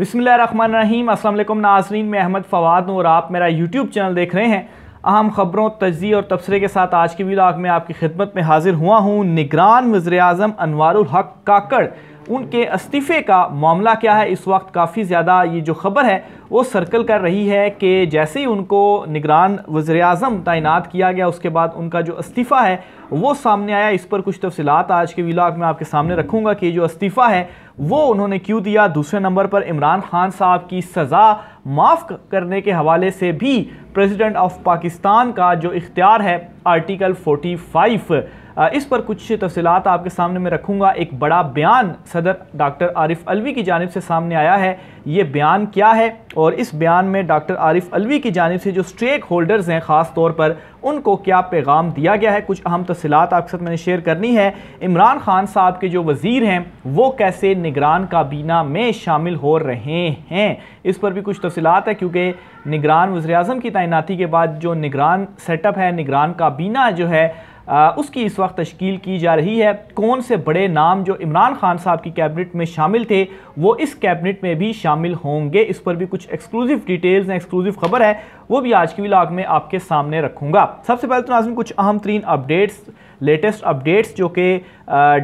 रहीम असल नाजरीन मैं अहमद फ़वाद हूँ और आप मेरा यूट्यूब चैनल देख रहे हैं अहम ख़बरों तजी और तबसरे के साथ आज की वीडियो में आपकी खिदमत में हाजिर हुआ हूँ निगरान वज़र अजम अनवारुल हक काकड़ उनके इस्तीफ़े का मामला क्या है इस वक्त काफ़ी ज़्यादा ये जो ख़बर है वो सर्कल कर रही है कि जैसे ही उनको निगरान वजे अजम तैनात किया गया उसके बाद उनका जो इस्तीफ़ा है वो सामने आया इस पर कुछ तफसीत आज के विलाग में आपके सामने रखूँगा कि जो इस्तीफ़ा है वो उन्होंने क्यों दिया दूसरे नंबर पर इमरान खान साहब की सज़ा माफ़ करने के हवाले से भी प्रेसिडेंट ऑफ पाकिस्तान का जो इख्तियार है आर्टिकल फाइफ इस पर कुछ तफसलत आपके सामने मैं रखूँगा एक बड़ा बयान सदर डॉक्टर आरिफ अलवी की जानब से सामने आया है ये बयान क्या है और इस बयान में डॉक्टर आरिफ अलवी की जानब से जो स्टेक होल्डर्स हैं ख़ास तौर पर उनको क्या पैगाम दिया गया है कुछ अहम तफसलत आपके साथ मैंने शेयर करनी है इमरान खान साहब के जो वज़ीर हैं वो कैसे निगरान काबीना में शामिल हो रहे हैं इस पर भी कुछ तफसलत है क्योंकि निगरान वज़र अजम की तैनाती के बाद जो निगरान सेटअप है निगरान काबीना जो है आ, उसकी इस वक्त तश्कील की जा रही है कौन से बड़े नाम जो इमरान खान साहब की कैबिनेट में शामिल थे वो इस कैबिनेट में भी शामिल होंगे इस पर भी कुछ एक्सक्लूसिव डिटेल्स हैं एक्सक्लूसिव खबर है वो भी आज की व्लाग में आपके सामने रखूँगा सबसे पहले तो नाजन कुछ अहम तरीन अपडेट्स लेटेस्ट अपडेट्स जो कि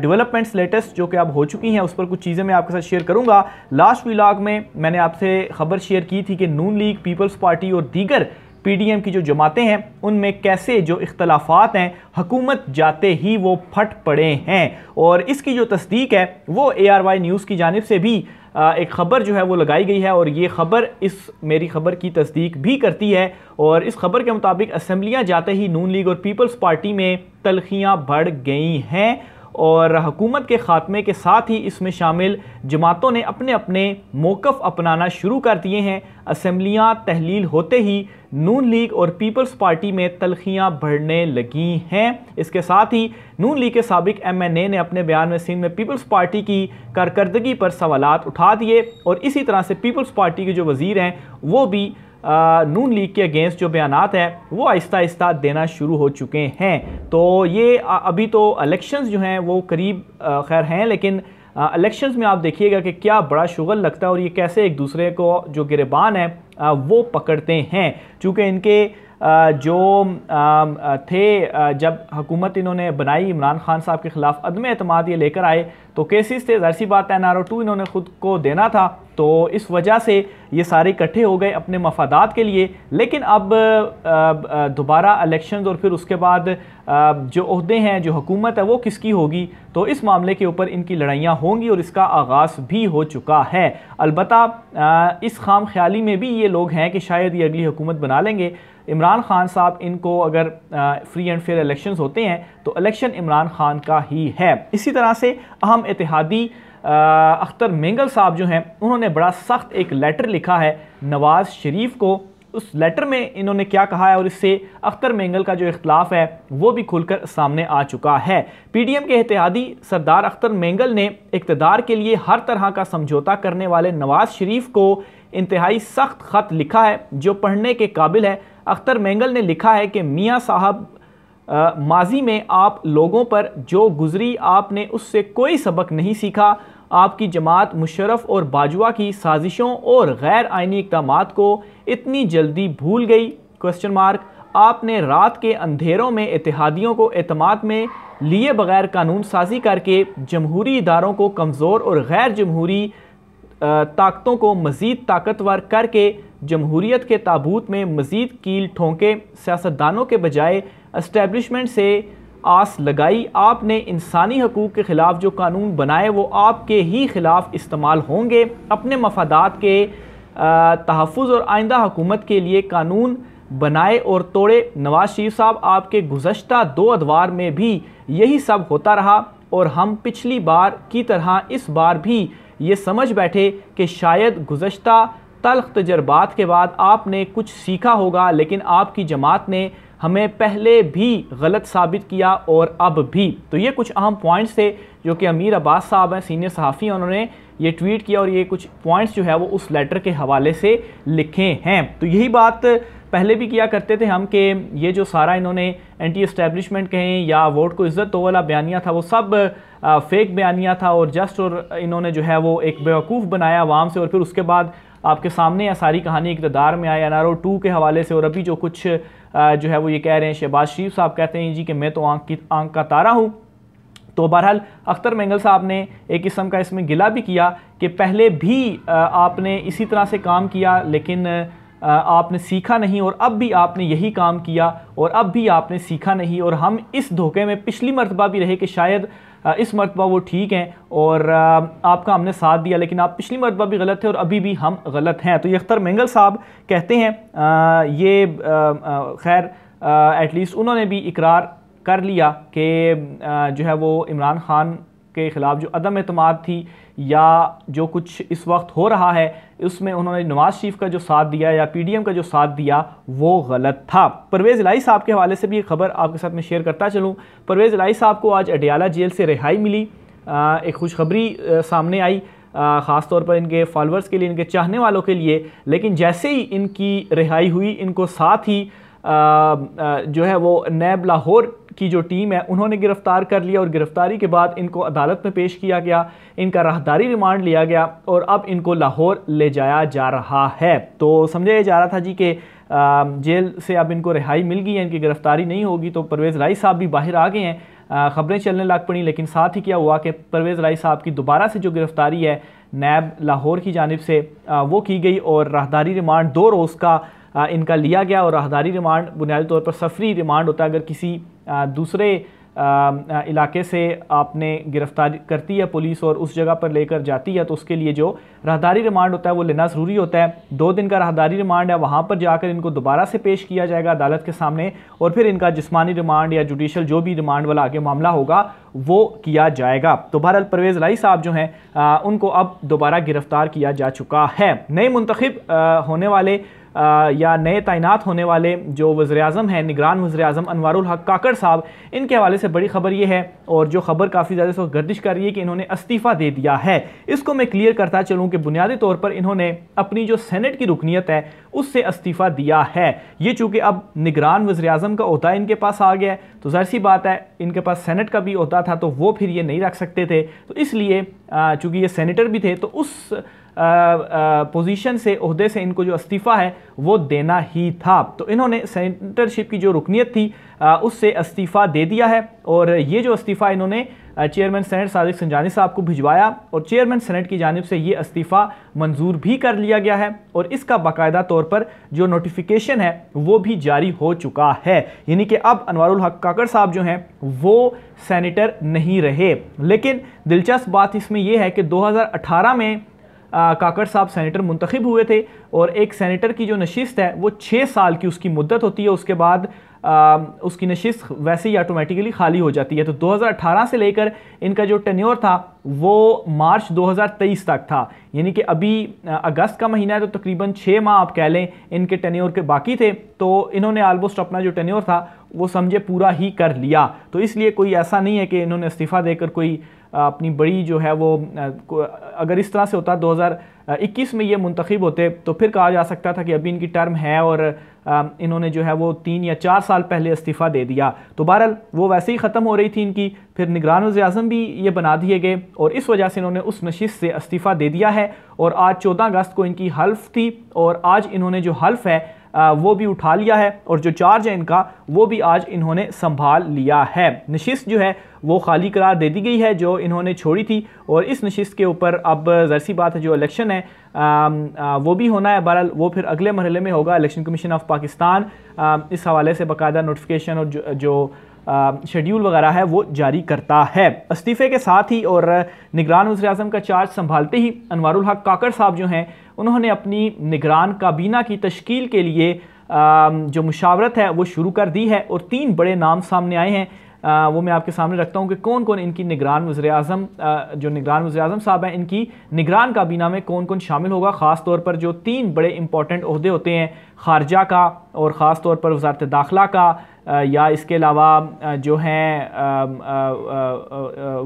डेवलपमेंट्स लेटेस्ट जो कि अब हो चुकी हैं उस पर कुछ चीज़ें मैं आपके साथ शेयर करूँगा लास्ट व्लाग में मैंने आपसे खबर शेयर की थी कि नून लीग पीपल्स पार्टी और दीगर पीडीएम की जो जमातें हैं उनमें कैसे जो इख्तलाफात हैं हकूमत जाते ही वो फट पड़े हैं और इसकी जो तस्दीक है वो ए आर वाई न्यूज़ की जानब से भी एक ख़बर जो है वो लगाई गई है और ये ख़बर इस मेरी ख़बर की तस्दीक भी करती है और इस खबर के मुताबिक असम्बलियाँ जाते ही नून लीग और पीपल्स पार्टी में तलखियाँ बढ़ गई हैं और हकूमत के ख़ात्मे के साथ ही इसमें शामिल जमातों ने अपने अपने मौक़ अपनाना शुरू कर दिए हैं असम्बलियाँ तहलील होते ही नून लीग और पीपल्स पार्टी में तलखियाँ बढ़ने लगी हैं इसके साथ ही नून लीग के सबक एम एन ए ने अपने बयान में सिंध में पीपल्स पार्टी की कारकर्दगी पर सवाल उठा दिए और इसी तरह से पीपल्स पार्टी के जो वज़ी हैं वो भी नून लीग के अगेंस्ट जो बयान हैं वो आहिस्ता आहिस्ता देना शुरू हो चुके हैं तो ये अभी तो इलेक्शंस जो हैं वो करीब खैर हैं लेकिन इलेक्शंस में आप देखिएगा कि क्या बड़ा शुगल लगता है और ये कैसे एक दूसरे को जो गिरबान है वो पकड़ते हैं चूँकि इनके जो थे जब हुकूमत इन्होंने बनाई इमरान खान साहब के ख़िलाफ़ अदम अतमाद ये लेकर आए तो केसेस थे ज़रसी बात एन आर ओ टू इन्होंने ख़ुद को देना था तो इस वजह से ये सारे इकट्ठे हो गए अपने मफादात के लिए लेकिन अब दोबारा इलेक्शन और फिर उसके बाद जो अहदे हैं जो हुकूमत है वो किसकी होगी तो इस मामले के ऊपर इनकी लड़ाइयाँ होंगी और इसका आगाज़ भी हो चुका है अलबत् इस खाम ख्याली में भी ये लोग हैं कि शायद ये अगली हुकूमत बना लेंगे इमरान खान साहब इनको अगर फ्री एंड फेयर इलेक्शंस होते हैं तो इलेक्शन इमरान खान का ही है इसी तरह से अहम इतिहादी अख्तर मेंगल साहब जो हैं उन्होंने बड़ा सख्त एक लेटर लिखा है नवाज़ शरीफ को उस लेटर में इन्होंने क्या कहा है और इससे अख्तर मेंगल का जो इख्तलाफ है वो भी खुलकर सामने आ चुका है पीडीएम के इतिहादी सरदार अख्तर मेंगल ने इकतदार के लिए हर तरह का समझौता करने वाले नवाज़ शरीफ को इंतहाई सख्त ख़त लिखा है जो पढ़ने के काबिल है अख्तर मैंगल ने लिखा है कि मियाँ साहब माजी में आप लोगों पर जो गुज़री आपने उससे कोई सबक नहीं सीखा आपकी जमात मुशरफ और बाजवा की साजिशों और गैर आइनी इकदाम को इतनी जल्दी भूल गई क्वेश्चन मार्क आपने रात के अंधेरों में इतिहादियों को अतमाद में लिए बगैर कानून साजी करके जमहूरी इदारों को कमज़ोर और गैर जमहूरी ताकतों को मज़ीद ताकतवर करके जमहूरीत के ताबूत में मज़ीद कील ठोंके सियासतदानों के बजाय इस्टेबलिशमेंट से आस लगाई आपने इंसानी हकूक़ के ख़िलाफ़ जो कानून बनाए वो आपके ही ख़िलाफ़ इस्तेमाल होंगे अपने मफादात के तहफ़ और आइंदा हुकूमत के लिए कानून बनाए और तोड़े नवाज शरीफ साहब आपके गुज्त दो अदवार में भी यही सब होता रहा और हम पिछली बार की तरह इस बार भी ये समझ बैठे कि शायद गुजशत तलख तजर्बात के बाद आपने कुछ सीखा होगा लेकिन आपकी जमात ने हमें पहले भी गलत साबित किया और अब भी तो ये कुछ अहम पॉइंट्स थे जो कि अमीर अब्बास साहब हैं सीनियर सहाफ़ी हैं उन्होंने ये ट्वीट किया और ये कुछ पॉइंट्स जो है वो उस लेटर के हवाले से लिखे हैं तो यही बात पहले भी किया करते थे हम कि ये जो सारा इन्होंने एंटी इस्टेब्लिशमेंट कहें या वोट को इज़्ज़त तो वाला बयानिया था वो सब आ, फेक बयानिया था और जस्ट और इन्होंने जो है वो एक बेवकूफ़ बनाया आवाम से और फिर उसके बाद आपके सामने है सारी कहानी इकतदार में आए एन आर टू के हवाले से और अभी जो कुछ जो है वो ये कह रहे हैं शहबाज शरीफ साहब कहते हैं जी कि मैं तो आंख की आंख का तारा हूँ तो बहरहाल अख्तर मेंगल साहब ने एक किस्म का इसमें गिला भी किया कि पहले भी आपने इसी तरह से काम किया लेकिन आपने सीखा नहीं और अब भी आपने यही काम किया और अब भी आपने सीखा नहीं और हम इस धोखे में पिछली मरतबा भी रहे कि शायद इस मरतबा वो ठीक हैं और आपका हमने साथ दिया लेकिन आप पिछली मरतबा भी गलत थे और अभी भी हम गलत हैं तो ये अख्तर मंगल साहब कहते हैं ये खैर एटलीस्ट उन्होंने भी इकरार कर लिया कि जो है वो इमरान खान के ख़िलाफ़ जो अदम अतमाद थी या जो कुछ इस वक्त हो रहा है उसमें उन्होंने नवाज़ शरीफ का जो साथ दिया या पी डी एम का जो साथ दिया वो गलत था परवेज़ इलाई साहब के हवाले से भी एक ख़बर आपके साथ में शेयर करता चलूँ परवेज़ इलाई साहब को आज अडियाला जेल से रिहाई मिली एक खुशखबरी सामने आई ख़ास तौर पर इनके फॉलोअर्स के लिए इनके चाहने वालों के लिए लेकिन जैसे ही इनकी रिहाई हुई इनको साथ ही आ, आ, जो है वो नैब लाहौर की जो टीम है उन्होंने गिरफ्तार कर लिया और गिरफ्तारी के बाद इनको अदालत में पेश किया गया इनका राहदारी रिमांड लिया गया और अब इनको लाहौर ले जाया जा रहा है तो समझाया जा रहा था जी कि जेल से अब इनको रिहाई मिल गई है इनकी गिरफ्तारी नहीं होगी तो परवेज़ राई साहब भी बाहर आ गए हैं ख़बरें चलने लग पड़ी लेकिन साथ ही क्या हुआ कि परवेज़ राई साहब की दोबारा से जो गिरफ़्तारी है नैब लाहौर की जानब से वो की गई और राहदारी रिमांड दो रोज़ का इनका लिया गया और राहदारी रिमांड बुनियादी तौर पर सफरी रिमांड होता है अगर किसी दूसरे इलाके से आपने गिरफ्तार करती है पुलिस और उस जगह पर लेकर जाती है तो उसके लिए जो राहदारी रिमांड होता है वो लेना ज़रूरी होता है दो दिन का राहदारी रिमांड है वहाँ पर जाकर इनको दोबारा से पेश किया जाएगा अदालत के सामने और फिर इनका जिस्मानी रिमांड या जुडिशल जो भी रिमांड वाला आगे मामला होगा वो किया जाएगा तो बहरहाल परवेज़ लाई साहब जो हैं उनको अब दोबारा गिरफ़्तार किया जा चुका है नए मंतखब होने वाले या नए तैनात होने वाले जो वज़र अजम हैं निगरान वज़र अजम हक काकड़ साहब इनके हवाले से बड़ी खबर ये है और जो खबर काफ़ी ज़्यादा इसको गर्दिश कर रही है कि इन्होंने इस्तीफ़ा दे दिया है इसको मैं क्लियर करता चलूँ कि बुनियादी तौर पर इन्होंने अपनी जो सेनेट की रुकनीत है उससे इस्तीफ़ा दिया है ये चूँकि अब निगरान वज़र अजम का अहदा इनके पास आ गया तो ज़ाहिर सी बात है इनके पास सेनेट का भी अहदा था तो वो फिर ये नहीं रख सकते थे तो इसलिए चूँकि ये सैनिटर भी थे तो उस पोजीशन से उहदे से इनको जो इस्तीफ़ा है वो देना ही था तो इन्होंने सेंटरशिप की जो रुकनीत थी आ, उससे इस्तीफ़ा दे दिया है और ये जो इस्तीफ़ा इन्होंने चेयरमैन सेनेट सादिक सिंजानी साहब को भिजवाया और चेयरमैन सेनेट की जानब से ये इस्तीफ़ा मंजूर भी कर लिया गया है और इसका बाकायदा तौर पर जो नोटिफिकेशन है वो भी जारी हो चुका है यानी कि अब अनवारुल हक काकर साहब जो हैं वो सेनेटर नहीं रहे लेकिन दिलचस्प बात इसमें यह है कि 2018 में काकड़ साहब सेनेटर मुंतखब हुए थे और एक सेनेटर की जो नशस्त है वो छः साल की उसकी मुद्दत होती है उसके बाद आ, उसकी नशस्त वैसे ही ऑटोमेटिकली खाली हो जाती है तो 2018 से लेकर इनका जो टेन्योर था वो मार्च 2023 तक था यानी कि अभी अगस्त का महीना है तो तकरीबन छः माह आप कह लें इनके टेन्योर के बाकी थे तो इन्होंने आलमोस्ट अपना जो टेन्योर था वो समझे पूरा ही कर लिया तो इसलिए कोई ऐसा नहीं है कि इन्होंने इस्तीफ़ा देकर कोई अपनी बड़ी जो है वो अगर इस तरह से होता 2021 में ये मुंतखब होते तो फिर कहा जा सकता था कि अभी इनकी टर्म है और इन्होंने जो है वो तीन या चार साल पहले इस्तीफ़ा दे दिया तो बहरहाल वो वैसे ही ख़त्म हो रही थी इनकी फिर निगरान वजम भी ये बना दिए गए और इस वजह से इन्होंने उस नशिस्त से इस्तीफ़ा दे दिया है और आज चौदह अगस्त को इनकी हल्फ थी और आज इन्होंने जो हल्फ है वो भी उठा लिया है और जो चार्ज है इनका वो भी आज इन्होंने संभाल लिया है नशिस्त जो है वो खाली करार दे दी गई है जो इन्होंने छोड़ी थी और इस नशिस्त के ऊपर अब जरसी बात है जो इलेक्शन है आ, आ, वो भी होना है बहरहाल वो फिर अगले मरहले में होगा इलेक्शन कमीशन ऑफ पाकिस्तान आ, इस हवाले से बाकायदा नोटिफिकेशन और जो, जो शेड्यूल वगैरह है वो जारी करता है इस्तीफ़े के साथ ही और निगरान वजर अजम का चार्ज संभालते ही अनवर हक काकर साहब जो हैं उन्होंने अपनी निगरान काबीना की तश्कील के लिए जो मुशावरत है वो शुरू कर दी है और तीन बड़े नाम सामने आए हैं आ, वो मैं आपके सामने रखता हूँ कि कौन कौन इनकी निगरान वजर अजम जो निगरान वजर अजम साहब हैं इनकी निगरान काबीना में कौन कौन शामिल होगा ख़ास तौर पर जो तीन बड़े इंपॉर्टेंट अहदे होते हैं खारजा का और ख़ास तौर पर वजारत दाखिला का या इसके अलावा जो हैं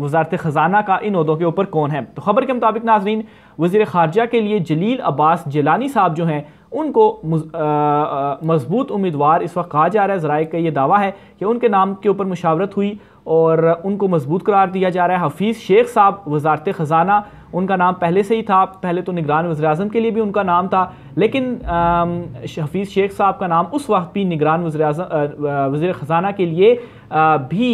वजारत ख़जाना का इन अहदों के ऊपर कौन है तो ख़बर के मुताबिक नाजरीन वज़ी ख़ारजा के लिए जलील अब्बास जलानी साहब जो हैं उनको मजबूत उम्मीदवार इस वक्त कहा जा रहा है जरा का ये दावा है कि उनके नाम के ऊपर मुशावरत हुई और उनको मजबूत करार दिया जा रहा है हफीज़ शेख साहब वजारत ख़जाना उनका नाम पहले से ही था पहले तो निगरान वजर अजम के लिए भी उनका नाम था लेकिन हफीज़ शेख साहब का नाम उस वक्त भी निगरान अजम वज़ी ख़जाना के लिए भी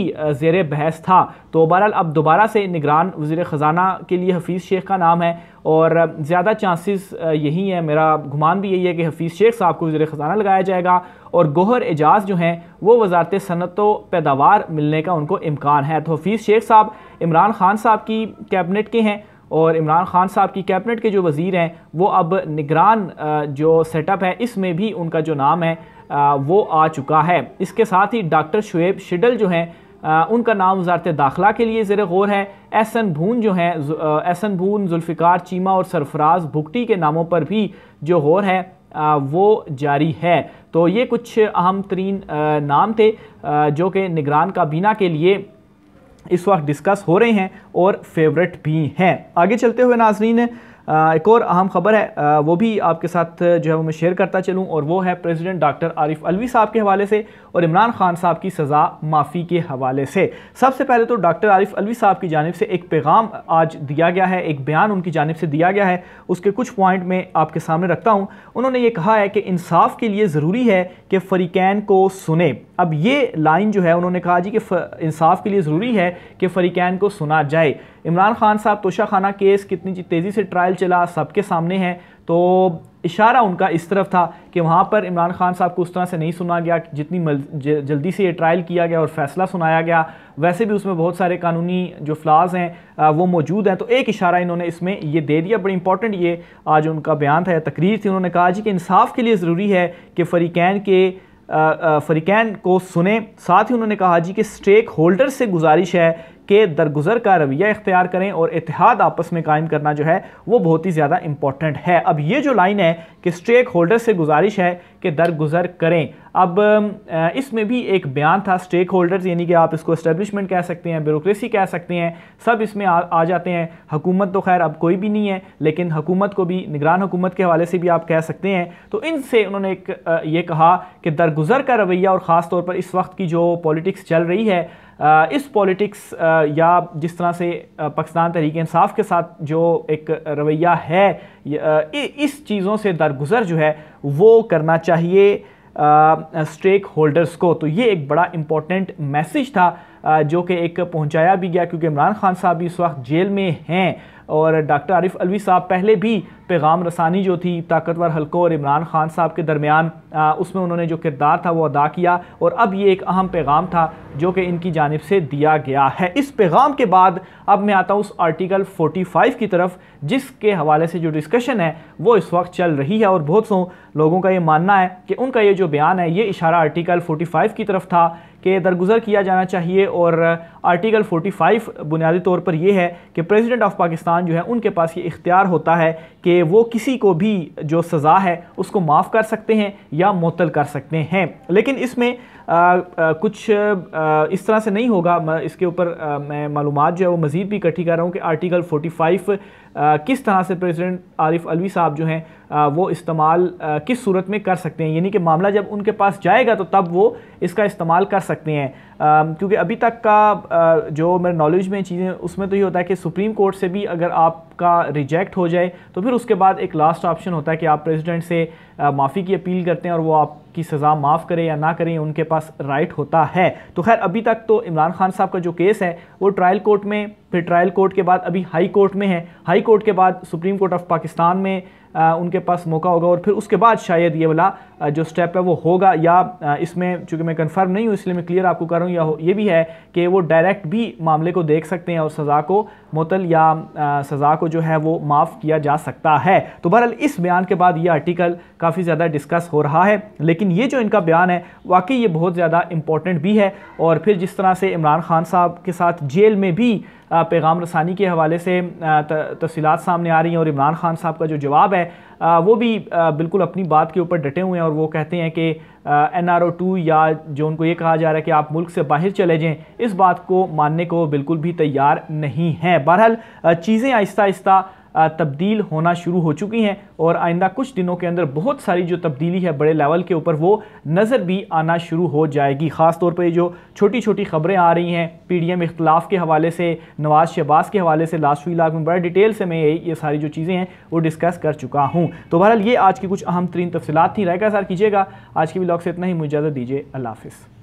जेर बहस था तो बहरहाल अब दोबारा से निगरान वजी ख़जाना के लिए हफीज़ शेख का नाम है और ज़्यादा चांसेस यही है मेरा गुमान भी यही है कि हफीज़ शेख साहब को वजी ख़जाना लगाया जाएगा और गोहर एजाज जो हैं वो वजारत सनत पैदावार मिलने का उनको इम्कान है तो हफीज़ शेख साहब इमरान खान साहब की कैबिनेट के हैं और इमरान खान साहब की कैबिनेट के जो वज़ी हैं वो अब निगरान जो सेटअप है इसमें भी उनका जो नाम है वो आ चुका है इसके साथ ही डॉक्टर शुएब शिडल जो हैं उनका नाम वजारत दाखिला के लिए ज़र गौर है एसन भून जो हैं एसन भून जुल्फ़िकार चीमा और सरफराज भुगटी के नामों पर भी जो गौर है वो जारी है तो ये कुछ अहम तरीन नाम थे जो कि निगरान काबीना के लिए इस वक्त डिस्कस हो रहे हैं और फेवरेट भी हैं आगे चलते हुए नाजरीन एक और अहम ख़बर है वो भी आपके साथ जो है वो मैं शेयर करता चलूँ और वो है प्रेसिडेंट डॉक्टर आरिफ अलवी साहब के हवाले से और इमरान खान साहब की सज़ा माफ़ी के हवाले से सबसे पहले तो डॉक्टर आरिफ अलवी साहब की जानब से एक पैगाम आज दिया गया है एक बयान उनकी जानब से दिया गया है उसके कुछ पॉइंट में आपके सामने रखता हूँ उन्होंने ये कहा है कि इंसाफ के लिए ज़रूरी है कि फ़रीकैन को सुने अब ये लाइन जो है उन्होंने कहा जी कि इंसाफ के लिए ज़रूरी है कि फ़रीकैन को सुना जाए इमरान खान साहब तोशा खाना केस कितनी तेज़ी से ट्रायल चला सबके सामने है तो इशारा उनका इस तरफ था कि वहाँ पर इमरान खान साहब को उस तरह से नहीं सुना गया जितनी जल्दी से ये ट्रायल किया गया और फैसला सुनाया गया वैसे भी उसमें बहुत सारे कानूनी जो फ्लाज हैं वो मौजूद हैं तो एक इशारा इन्होंने इसमें ये दे दिया बड़ी इंपॉर्टेंट ये आज उनका बयान था तकरीर थी उन्होंने कहा जी कि इंसाफ के लिए ज़रूरी है कि फ़रीकैन के फ़रीकैन को सुने साथ ही उन्होंने कहा जी कि स्टेक होल्डर से गुजारिश है के दरगुजर का रवैया इख्तियार करें और इतिहाद आपस में कायम करना जो है वो बहुत ही ज़्यादा इंपॉर्टेंट है अब ये जो लाइन है कि स्टेक होल्डर से गुजारिश है कि दरगुजर करें अब इसमें भी एक बयान था स्टेक होल्डर्स यानी कि आप इसको इस्टेब्लिशमेंट कह सकते हैं ब्यूरोसी कह सकते हैं सब इसमें आ, आ जाते हैं हुकूमत तो खैर अब कोई भी नहीं है लेकिन हुकूमत को भी निगरान हुकूमत के हवाले से भी आप कह सकते हैं तो इनसे उन्होंने एक ये कहा कि दरगुजर का रवैया और ख़ास तौर पर इस वक्त की जो पॉलिटिक्स चल रही है इस पॉलिटिक्स या जिस तरह से पाकिस्तान तहरीक इंसाफ के साथ जो एक रवैया है इस चीज़ों से दरगुजर जो है वो करना चाहिए स्टेक होल्डर्स को तो ये एक बड़ा इम्पोर्टेंट मैसेज था जो कि एक पहुंचाया भी गया क्योंकि इमरान खान साहब इस वक्त जेल में हैं और डॉक्टर आरिफ अलवी साहब पहले भी पैगाम रसानी जो थी ताकतवर हल्कों और इमरान खान साहब के दरमियान उसमें उन्होंने जो किरदार था वो अदा किया और अब ये एक अहम पैगाम था जो कि इनकी जानब से दिया गया है इस पैगाम के बाद अब मैं आता हूँ उस आर्टिकल 45 की तरफ जिसके हवाले से जो डिस्कशन है वो इस वक्त चल रही है और बहुत सौ लोगों का ये मानना है कि उनका ये जो बयान है ये इशारा आर्टिकल फ़ाइव की तरफ था के दरगुजर किया जाना चाहिए और आर्टिकल 45 बुनियादी तौर पर यह है कि प्रेसिडेंट ऑफ पाकिस्तान जो है उनके पास ये इख्तियार होता है कि वो किसी को भी जो सज़ा है उसको माफ़ कर सकते हैं या मअतल कर सकते हैं लेकिन इसमें कुछ आ, इस तरह से नहीं होगा इसके ऊपर मैं मालूम जो है वो मज़ीद भी इकट्ठी कर रहा हूँ कि आर्टिकल 45 किस तरह से प्रेसिडेंट आरिफ अलवी साहब जो हैं वो इस्तेमाल किस सूरत में कर सकते हैं यानी कि मामला जब उनके पास जाएगा तो तब वो इसका इस्तेमाल कर सकते हैं क्योंकि अभी तक का जो मेरे नॉलेज में चीज़ें उसमें तो ये होता है कि सुप्रीम कोर्ट से भी अगर आपका रिजेक्ट हो जाए तो फिर उसके बाद एक लास्ट ऑप्शन होता है कि आप प्रेसिडेंट से माफ़ी की अपील करते हैं और वो आप की सज़ा माफ़ करें या ना करें उनके पास राइट होता है तो खैर अभी तक तो इमरान खान साहब का जो केस है वो ट्रायल कोर्ट में फिर ट्रायल कोर्ट के बाद अभी हाई कोर्ट में है हाई कोर्ट के बाद सुप्रीम कोर्ट ऑफ पाकिस्तान में उनके पास मौका होगा और फिर उसके बाद शायद ये वाला जो स्टेप है वो होगा या इसमें चूँकि मैं कंफर्म नहीं हूँ इसलिए मैं क्लियर आपको कर रहा हूँ या ये भी है कि वो डायरेक्ट भी मामले को देख सकते हैं और सज़ा को मुतल या सज़ा को जो है वो माफ़ किया जा सकता है तो बहरहाल इस बयान के बाद ये आर्टिकल काफ़ी ज़्यादा डिस्कस हो रहा है लेकिन ये जो इनका बयान है वाकई ये बहुत ज़्यादा इम्पोर्टेंट भी है और फिर जिस तरह से इमरान खान साहब के साथ जेल में भी पैगाम रसानी के हवाले से तफसीत सामने आ रही हैं और इमरान खान साहब का जो जवाब है वो भी बिल्कुल अपनी बात के ऊपर डटे हुए हैं और वो कहते हैं कि एन आर ओ टू या जो उनको ये कहा जा रहा है कि आप मुल्क से बाहर चले जाएं इस बात को मानने को बिल्कुल भी तैयार नहीं हैं बहरहाल चीज़ें आहिस्ता आहिस्ता तब्दील होना शुरू हो चुकी हैं और आइंदा कुछ दिनों के अंदर बहुत सारी जो तब्दीली है बड़े लेवल के ऊपर वो नज़र भी आना शुरू हो जाएगी ख़ास तौर पर जो छोटी छोटी खबरें आ रही हैं पी डी एम इख्तलाफ के हवाले से नवाज़ शहबाज के हवाले से लास्ट लाख में बड़ा डिटेल से मैं ये सारी जो चीज़ें हैं वो डिस्कस कर चुका हूँ तो बहरहाल ये आज की कुछ अहम तरीन तफसलत थी रायका सर कीजिएगा आज के ब्लॉग से इतना ही मुझे इजाज़त दीजिए अल्लाह हाफिज़